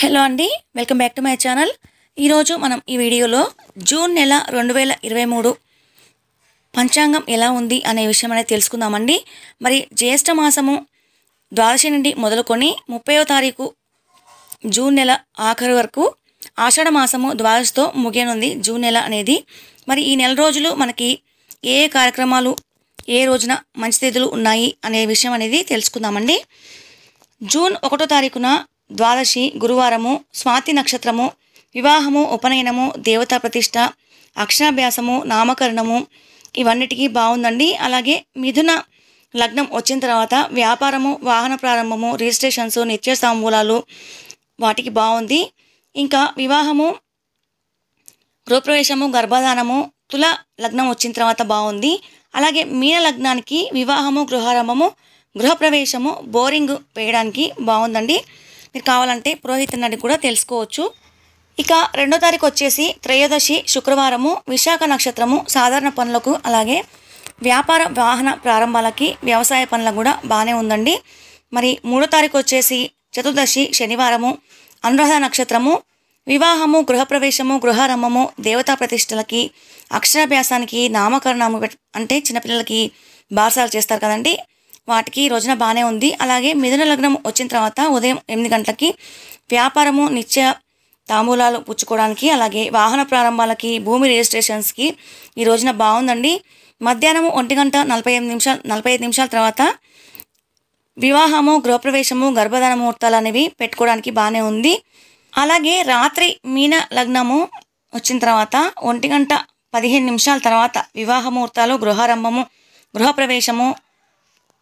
hello అండి welcome back to my channel ఈరోజు మనం ఈ వీడియోలో జూన్ నెల రెండు వేల ఇరవై మూడు పంచాంగం ఎలా ఉంది అనే విషయం అనేది తెలుసుకుందామండి మరి జ్యేష్ఠ మాసము ద్వాదశి నుండి మొదలుకొని ముప్పయో తారీఖు జూన్ నెల ఆఖరి వరకు ఆషాఢ మాసము ద్వాదశితో ముగియనుంది జూన్ నెల అనేది మరి ఈ నెల రోజులు మనకి ఏ కార్యక్రమాలు ఏ రోజున మంచి తేదీలు ఉన్నాయి అనే విషయం అనేది తెలుసుకుందామండి జూన్ ఒకటో తారీఖున ద్వాదశి గురువారము స్వాతి నక్షత్రము వివాహము ఉపనయనము దేవతా ప్రతిష్ట అక్షరాభ్యాసము నామకరణము ఇవన్నిటికీ బాగుందండి అలాగే మిథున లగ్నం వచ్చిన తర్వాత వ్యాపారము వాహన ప్రారంభము రిజిస్ట్రేషన్స్ నిత్య తాంబూలాలు వాటికి బాగుంది ఇంకా వివాహము గృహప్రవేశము గర్భధానము తుల లగ్నం వచ్చిన తర్వాత బాగుంది అలాగే మీన లగ్నానికి వివాహము గృహారంభము గృహప్రవేశము బోరింగ్ వేయడానికి బాగుందండి మీరు కావాలంటే పురోహిత్ అడిగి కూడా తెలుసుకోవచ్చు ఇక రెండో తారీఖు వచ్చేసి త్రయోదశి శుక్రవారము విశాఖ నక్షత్రము సాధారణ పనులకు అలాగే వ్యాపార వాహన ప్రారంభాలకి వ్యవసాయ పనులకు కూడా బాగానే ఉందండి మరి మూడో తారీఖు వచ్చేసి చతుర్దశి శనివారము అనురాధ నక్షత్రము వివాహము గృహప్రవేశము గృహారంభము దేవతా ప్రతిష్టలకి అక్షరాభ్యాసానికి నామకరణము అంటే చిన్నపిల్లలకి బాసాలు చేస్తారు కదండి వాటికి ఈ రోజున బాగానే ఉంది అలాగే మిథున లగ్నం వచ్చిన తర్వాత ఉదయం ఎనిమిది గంటలకి వ్యాపారము నిత్య తాంబూలాలు పుచ్చుకోవడానికి అలాగే వాహన ప్రారంభాలకి భూమి రిజిస్ట్రేషన్స్కి ఈ రోజున బాగుందండి మధ్యాహ్నం ఒంటి గంట నలభై ఎనిమిది నిమిషాలు నలభై ఐదు నిమిషాల తర్వాత వివాహము గృహప్రవేశము గర్భధార ముహూర్తాలు అనేవి పెట్టుకోవడానికి బాగానే ఉంది అలాగే రాత్రి మీన లగ్నము వచ్చిన తర్వాత ఒంటి గంట పదిహేను నిమిషాల తర్వాత వివాహ ముహూర్తాలు గృహారంభము గృహప్రవేశము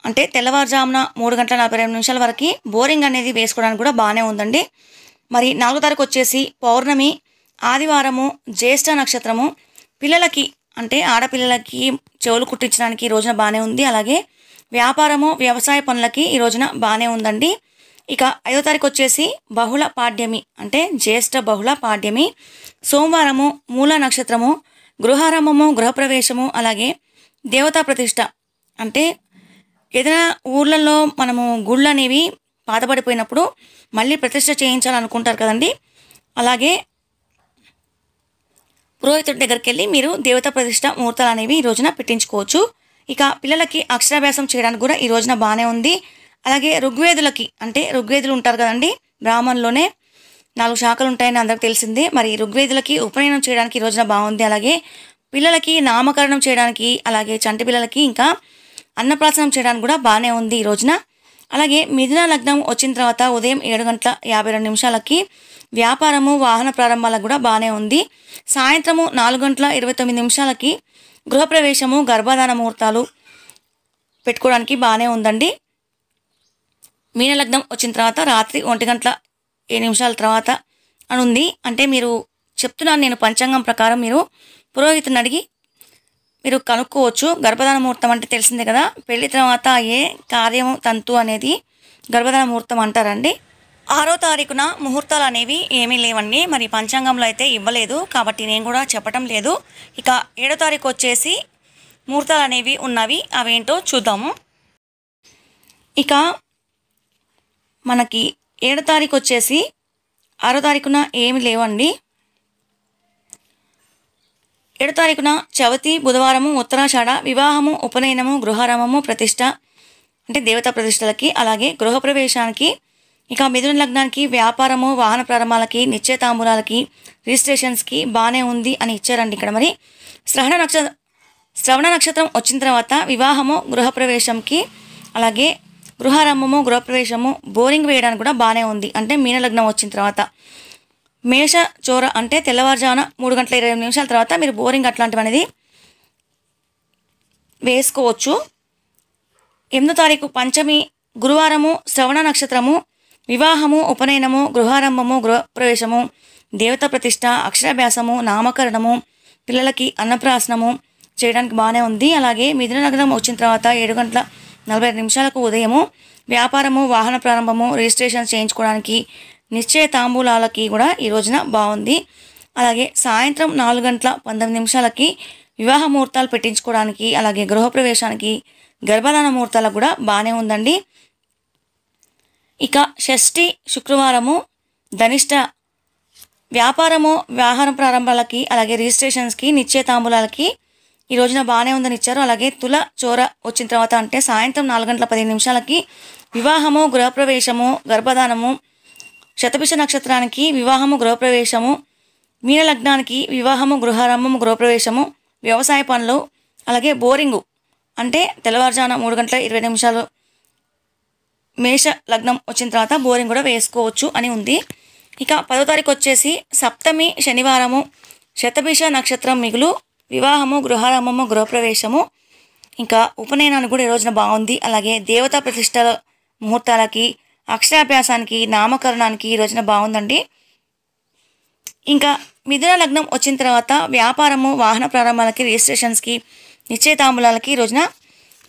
అంటే తెల్లవారుజామున మూడు గంటల నలభై రెండు నిమిషాల వరకు బోరింగ్ అనేది వేసుకోవడానికి కూడా బాగానే ఉందండి మరి నాలుగో తారీఖు వచ్చేసి పౌర్ణమి ఆదివారము జ్యేష్ఠ నక్షత్రము పిల్లలకి అంటే ఆడపిల్లలకి చెవులు కుట్టించడానికి ఈ రోజున బాగానే ఉంది అలాగే వ్యాపారము వ్యవసాయ పనులకి ఈ రోజున బాగానే ఉందండి ఇక ఐదో తారీఖు వచ్చేసి బహుళ పాడ్యమి అంటే జ్యేష్ఠ బహుళ పాడ్యమి సోమవారము మూల నక్షత్రము గృహారంభము గృహప్రవేశము అలాగే దేవతా ప్రతిష్ట అంటే ఏదైనా ఊర్లలో మనము గుళ్ళు అనేవి పాతబడిపోయినప్పుడు మళ్ళీ ప్రతిష్ట చేయించాలనుకుంటారు కదండి అలాగే పురోహితుడి దగ్గరికి వెళ్ళి మీరు దేవత ప్రతిష్ట ముహూర్తాలు అనేవి ఈ రోజున పెట్టించుకోవచ్చు ఇక పిల్లలకి అక్షరాభ్యాసం చేయడానికి కూడా ఈ రోజున బాగానే ఉంది అలాగే ఋగ్వేదులకి అంటే ఋగ్వేదులు ఉంటారు కదండి బ్రాహ్మణులోనే నాలుగు శాఖలు ఉంటాయని అందరికి తెలిసిందే మరి ఋగ్వేదులకి ఉపనయనం చేయడానికి ఈ రోజున బాగుంది అలాగే పిల్లలకి నామకరణం చేయడానికి అలాగే చంటి పిల్లలకి ఇంకా అన్నప్రాసనం చేయడానికి కూడా బాగానే ఉంది ఈ రోజున అలాగే మిథున లగ్నం వచ్చిన తర్వాత ఉదయం ఏడు గంటల యాభై రెండు నిమిషాలకి వ్యాపారము వాహన ప్రారంభాలకు కూడా బాగానే ఉంది సాయంత్రము నాలుగు గంటల ఇరవై తొమ్మిది నిమిషాలకి గృహప్రవేశము గర్భధాన ముహూర్తాలు పెట్టుకోవడానికి బాగానే ఉందండి మీనలగ్నం వచ్చిన తర్వాత రాత్రి ఒంటి గంటల ఏ నిమిషాల తర్వాత అని ఉంది అంటే మీరు చెప్తున్నాను నేను పంచాంగం ప్రకారం మీరు పురోహితుని అడిగి మీరు కనుక్కోవచ్చు గర్భధాన ముహూర్తం అంటే తెలిసిందే కదా పెళ్లి తర్వాత ఏ కార్యము తంతు అనేది గర్భధాన ముహూర్తం అంటారండి ఆరో తారీఖున ముహూర్తాలు అనేవి ఏమీ లేవండి మరి పంచాంగంలో అయితే ఇవ్వలేదు కాబట్టి నేను కూడా చెప్పటం లేదు ఇక ఏడో తారీఖు వచ్చేసి ముహూర్తాలు అనేవి ఉన్నవి అవేంటో చూద్దాము ఇక మనకి ఏడో తారీఖు వచ్చేసి ఆరో తారీఖున ఏమి లేవండి ఏడు తారీఖున చవితి బుధవారము ఉత్తరాషాఢ వివాహము ఉపనయనము గృహారామము ప్రతిష్ట అంటే దేవతా ప్రతిష్టలకి అలాగే గృహప్రవేశానికి ఇక మిథున లగ్నానికి వ్యాపారము వాహన ప్రారంభాలకి నిశ్చయతాంబూలాలకి రిజిస్ట్రేషన్స్కి బాగానే ఉంది అని ఇచ్చారండి ఇక్కడ మరి శ్రవణ నక్షత్రం శ్రవణ నక్షత్రం వచ్చిన తర్వాత వివాహము గృహప్రవేశంకి అలాగే గృహారంభము గృహప్రవేశము బోరింగ్ వేయడానికి కూడా బాగానే ఉంది అంటే మీన లగ్నం వచ్చిన తర్వాత మేష చోర అంటే తెల్లవారుజామున మూడు గంటల ఇరవై నిమిషాల తర్వాత మీరు బోరింగ్ అట్లాంటివి అనేది వేసుకోవచ్చు ఎనిమిదో తారీఖు పంచమి గురువారము శ్రవణ నక్షత్రము వివాహము ఉపనయనము గృహారంభము గృహప్రవేశము దేవత ప్రతిష్ట అక్షరాభ్యాసము నామకరణము పిల్లలకి అన్నప్రాసనము చేయడానికి బాగానే ఉంది అలాగే మిథున నగరం వచ్చిన తర్వాత ఏడు గంటల నలభై నిమిషాలకు ఉదయము వ్యాపారము వాహన ప్రారంభము రిజిస్ట్రేషన్ చేయించుకోవడానికి నిశ్చయ తాంబూలాలకి కూడా ఈ రోజున బాగుంది అలాగే సాయంత్రం నాలుగు గంటల పంతొమ్మిది నిమిషాలకి వివాహ ముహూర్తాలు పెట్టించుకోవడానికి అలాగే గృహప్రవేశానికి గర్భధాన ముహూర్తాలకు కూడా బాగానే ఉందండి ఇక షష్ఠి శుక్రవారము ధనిష్ట వ్యాపారము వ్యాహారం ప్రారంభాలకి అలాగే రిజిస్ట్రేషన్స్కి నిశ్చయ తాంబూలాలకి ఈ రోజున బాగానే ఉందని ఇచ్చారు అలాగే తుల చోర వచ్చిన తర్వాత అంటే సాయంత్రం నాలుగు గంటల పదిహేను నిమిషాలకి వివాహము గృహప్రవేశము గర్భధానము శతభిష నక్షత్రానికి వివాహము గృహప్రవేశము మీన లగ్నానికి వివాహము గృహారంభము గృహప్రవేశము వ్యవసాయ పనులు అలాగే బోరింగు అంటే తెల్లవారుజామున మూడు గంటల ఇరవై నిమిషాలు మేష లగ్నం వచ్చిన తర్వాత బోరింగ్ కూడా వేసుకోవచ్చు అని ఉంది ఇక పదో తారీఖు వచ్చేసి సప్తమి శనివారము శతభిష నక్షత్రం మిగులు వివాహము గృహారంభము గృహప్రవేశము ఇంకా ఉపనయనానికి కూడా ఈ రోజున బాగుంది అలాగే దేవతా ప్రతిష్టల ముహూర్తాలకి అక్షరాభ్యాసానికి నామకరణానికి ఈ రోజున బాగుందండి ఇంకా మిథున లగ్నం వచ్చిన తర్వాత వ్యాపారము వాహన ప్రారంభాలకి రిజిస్ట్రేషన్స్కి నిశ్చయతాంబులాలకి ఈ రోజున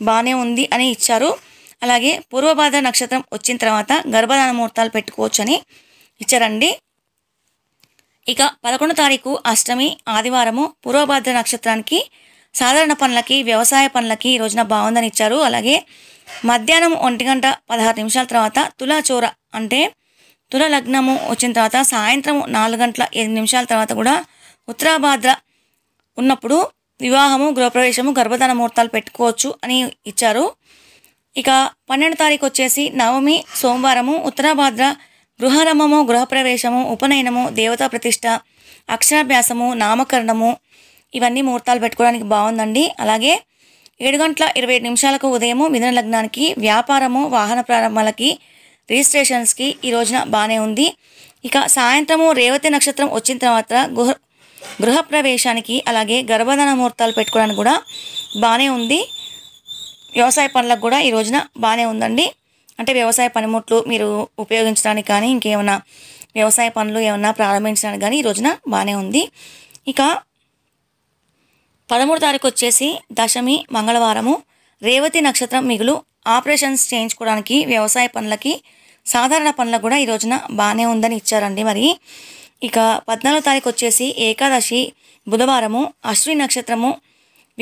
బాగానే ఉంది అని ఇచ్చారు అలాగే పూర్వభాద్ర నక్షత్రం వచ్చిన తర్వాత గర్భధాన ముహూర్తాలు పెట్టుకోవచ్చు అని ఇచ్చారండి ఇక పదకొండు తారీఖు అష్టమి ఆదివారము పూర్వభాద్ర నక్షత్రానికి సాధారణ పనులకి వ్యవసాయ పనులకి ఈ రోజున బాగుందని ఇచ్చారు అలాగే మధ్యాహ్నం ఒంటి గంట పదహారు నిమిషాల తర్వాత తులాచూర అంటే తుల లగ్నము వచ్చిన తర్వాత సాయంత్రం నాలుగు గంటల ఎనిమిది నిమిషాల తర్వాత కూడా ఉత్తరాభాద్ర ఉన్నప్పుడు వివాహము గృహప్రవేశము గర్భధన ముహూర్తాలు పెట్టుకోవచ్చు అని ఇచ్చారు ఇక పన్నెండు తారీఖు వచ్చేసి నవమి సోమవారము ఉత్తరాభాద్ర గృహరమము గృహప్రవేశము ఉపనయనము దేవతా ప్రతిష్ట అక్షరాభ్యాసము నామకరణము ఇవన్నీ ముహూర్తాలు పెట్టుకోవడానికి బాగుందండి అలాగే ఏడు గంటల ఇరవై ఏడు నిమిషాలకు ఉదయము మిథున లగ్నానికి వ్యాపారము వాహన ప్రారంభాలకి రిజిస్ట్రేషన్స్కి ఈ రోజున బాగానే ఉంది ఇక సాయంత్రము రేవతి నక్షత్రం వచ్చిన తర్వాత గృహ గృహప్రవేశానికి అలాగే గర్భధన ముహూర్తాలు పెట్టుకోవడానికి కూడా బాగానే ఉంది వ్యవసాయ పనులకు కూడా ఈ రోజున బాగానే ఉందండి అంటే వ్యవసాయ పనిముట్లు మీరు ఉపయోగించడానికి కానీ ఇంకేమైనా వ్యవసాయ పనులు ఏమన్నా ప్రారంభించడానికి కానీ ఈ రోజున బాగానే ఉంది ఇక పదమూడు తారీఖు వచ్చేసి దశమి మంగళవారము రేవతి నక్షత్రం మిగులు ఆపరేషన్స్ చేయించుకోవడానికి వ్యవసాయ పనులకి సాధారణ పనులకు కూడా ఈ రోజున బాగానే ఉందని ఇచ్చారండి మరి ఇక పద్నాలుగో తారీఖు వచ్చేసి ఏకాదశి బుధవారము అశ్విని నక్షత్రము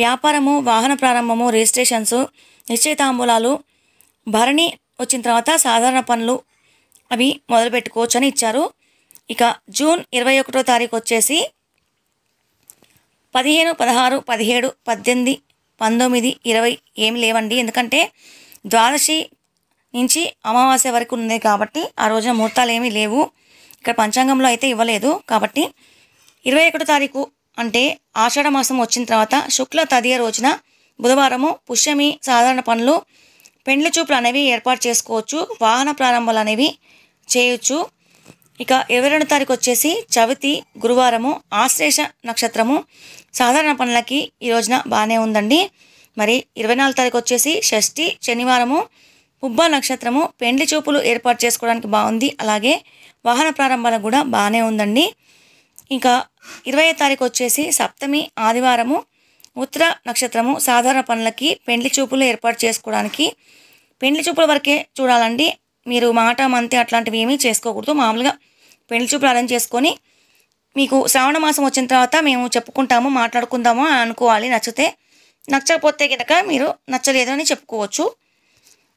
వ్యాపారము వాహన ప్రారంభము రిజిస్ట్రేషన్స్ నిశ్చయితాంబూలాలు భరణి వచ్చిన తర్వాత సాధారణ పనులు అవి మొదలు అని ఇచ్చారు ఇక జూన్ ఇరవై ఒకటో తారీఖు వచ్చేసి పదిహేను పదహారు పదిహేడు పద్దెనిమిది పంతొమ్మిది ఇరవై ఏమి లేవండి ఎందుకంటే ద్వాదశి నుంచి అమావాస్య వరకు ఉంది కాబట్టి ఆ రోజున ముహూర్తాలు ఏమీ లేవు ఇక్కడ పంచాంగంలో అయితే ఇవ్వలేదు కాబట్టి ఇరవై ఒకటో తారీఖు అంటే ఆషాఢ మాసం వచ్చిన తర్వాత శుక్ల తదియ రోజున బుధవారము పుష్యమి సాధారణ పనులు పెండ్ల చూపులు అనేవి ఏర్పాటు చేసుకోవచ్చు వాహన ప్రారంభాలు అనేవి చేయొచ్చు ఇక ఇరవై రెండు తారీఖు వచ్చేసి చవితి గురువారము ఆశ్లేష నక్షత్రము సాధారణ పనులకి ఈ రోజున బాగానే ఉందండి మరి ఇరవై నాలుగు తారీఖు వచ్చేసి షష్ఠి శనివారము పుబ్బ నక్షత్రము పెండ్లి చూపులు ఏర్పాటు చేసుకోవడానికి బాగుంది అలాగే వాహన ప్రారంభాలకు కూడా బాగానే ఉందండి ఇంకా ఇరవై తారీఖు వచ్చేసి సప్తమి ఆదివారము ఉత్తర నక్షత్రము సాధారణ పనులకి పెండ్లి చూపులు ఏర్పాటు చేసుకోవడానికి పెండ్లి చూపుల వరకే చూడాలండి మీరు మాట మంతి అట్లాంటివి ఏమీ చేసుకోకూడదు మామూలుగా పెళ్లి చూపులు అరేంజ్ చేసుకొని మీకు శ్రావణ మాసం వచ్చిన తర్వాత మేము చెప్పుకుంటాము మాట్లాడుకుందాము అనుకోవాలి నచ్చితే నచ్చకపోతే కనుక మీరు నచ్చలేదు అని చెప్పుకోవచ్చు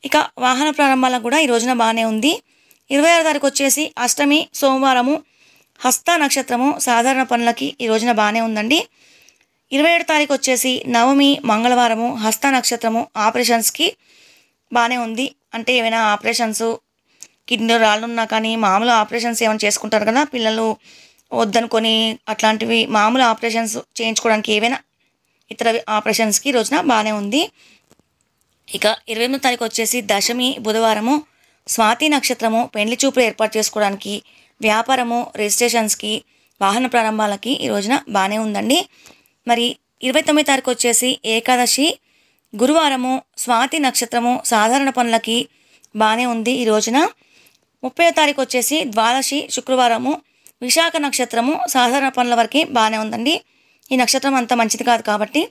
ఇక వాహన ప్రారంభాలకు కూడా ఈ రోజున బాగానే ఉంది ఇరవై ఆరు తారీఖు వచ్చేసి అష్టమి సోమవారము హస్త నక్షత్రము సాధారణ పనులకి ఈ రోజున బాగానే ఉందండి ఇరవై ఏడు తారీఖు వచ్చేసి నవమి మంగళవారము హస్త నక్షత్రము ఆపరేషన్స్కి బాగానే ఉంది అంటే ఏమైనా ఆపరేషన్స్ కిడ్నీ రాళ్ళున్నా కానీ మామూలు ఆపరేషన్స్ ఏమైనా చేసుకుంటారు కదా పిల్లలు వద్దనుకొని అట్లాంటివి మామూలు ఆపరేషన్స్ చేయించుకోవడానికి ఏవైనా ఇతర ఆపరేషన్స్కి రోజున బాగానే ఉంది ఇక ఇరవై ఎనిమిదో తారీఖు వచ్చేసి దశమి బుధవారము స్వాతి నక్షత్రము పెండ్లి చూపులు ఏర్పాటు చేసుకోవడానికి వ్యాపారము రిజిస్ట్రేషన్స్కి వాహన ప్రారంభాలకి ఈ రోజున బాగానే ఉందండి మరి ఇరవై తొమ్మిది తారీఖు వచ్చేసి ఏకాదశి గురువారము స్వాతి నక్షత్రము సాధారణ పనులకి బాగానే ఉంది ఈ రోజున ముప్పై తారీఖు వచ్చేసి ద్వాదశి శుక్రవారము విశాఖ నక్షత్రము సాధారణ పనుల వరకు బాగానే ఉందండి ఈ నక్షత్రం అంత మంచిది కాదు కాబట్టి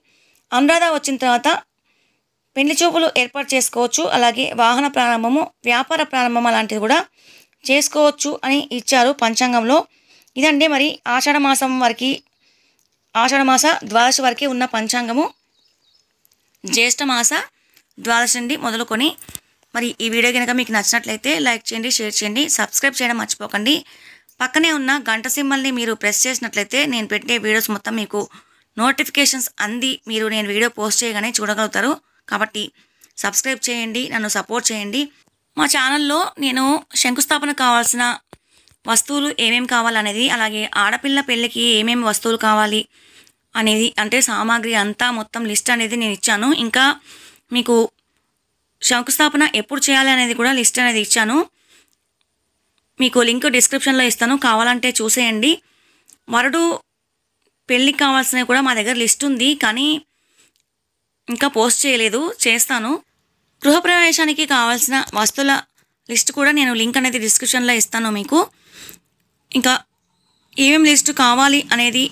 అనురాధ వచ్చిన తర్వాత పెళ్లి చూపులు ఏర్పాటు చేసుకోవచ్చు అలాగే వాహన ప్రారంభము వ్యాపార ప్రారంభం అలాంటివి కూడా చేసుకోవచ్చు అని ఇచ్చారు పంచాంగంలో ఇదండి మరి ఆషాఢమాసం వరకు ఆషాఢమాస ద్వాదశి వరకు ఉన్న పంచాంగము జ్యేష్ఠమాస ద్వాదశి నుండి మొదలుకొని మరి ఈ వీడియో కనుక మీకు నచ్చినట్లయితే లైక్ చేయండి షేర్ చేయండి సబ్స్క్రైబ్ చేయడం మర్చిపోకండి పక్కనే ఉన్న గంట సింబల్ని మీరు ప్రెస్ చేసినట్లయితే నేను పెట్టే వీడియోస్ మొత్తం మీకు నోటిఫికేషన్స్ అంది మీరు నేను వీడియో పోస్ట్ చేయగానే చూడగలుగుతారు కాబట్టి సబ్స్క్రైబ్ చేయండి నన్ను సపోర్ట్ చేయండి మా ఛానల్లో నేను శంకుస్థాపన కావాల్సిన వస్తువులు ఏమేమి కావాలనేది అలాగే ఆడపిల్ల పెళ్ళికి ఏమేమి వస్తువులు కావాలి అనేది అంటే సామాగ్రి అంతా మొత్తం లిస్ట్ అనేది నేను ఇచ్చాను ఇంకా మీకు శంకుస్థాపన ఎప్పుడు చేయాలి అనేది కూడా లిస్ట్ అనేది ఇచ్చాను మీకు లింక్ డిస్క్రిప్షన్లో ఇస్తాను కావాలంటే చూసేయండి వరుడు పెళ్ళికి కావాల్సినవి కూడా మా దగ్గర లిస్ట్ ఉంది కానీ ఇంకా పోస్ట్ చేయలేదు చేస్తాను గృహప్రవేశానికి కావాల్సిన వస్తువుల లిస్ట్ కూడా నేను లింక్ అనేది డిస్క్రిప్షన్లో ఇస్తాను మీకు ఇంకా ఏమేమి లిస్టు కావాలి అనేది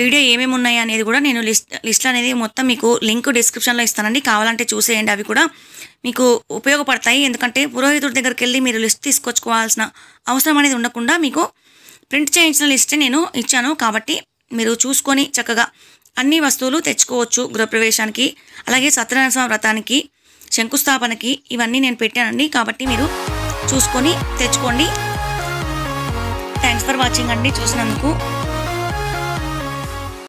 వీడియో ఏమేమి ఉన్నాయి అనేది కూడా నేను లిస్ట్ లిస్ట్ అనేది మొత్తం మీకు లింక్ డిస్క్రిప్షన్లో ఇస్తానండి కావాలంటే చూసేయండి అవి కూడా మీకు ఉపయోగపడతాయి ఎందుకంటే పురోహితుడి దగ్గరికి వెళ్ళి మీరు లిస్ట్ తీసుకొచ్చుకోవాల్సిన అవసరం అనేది ఉండకుండా మీకు ప్రింట్ చేయించిన లిస్ట్ నేను ఇచ్చాను కాబట్టి మీరు చూసుకొని చక్కగా అన్ని వస్తువులు తెచ్చుకోవచ్చు గృహప్రవేశానికి అలాగే సత్యనారాయణ స్వామి వ్రతానికి శంకుస్థాపనకి ఇవన్నీ నేను పెట్టానండి కాబట్టి మీరు చూసుకొని తెచ్చుకోండి థ్యాంక్స్ ఫర్ వాచింగ్ అండి చూసినందుకు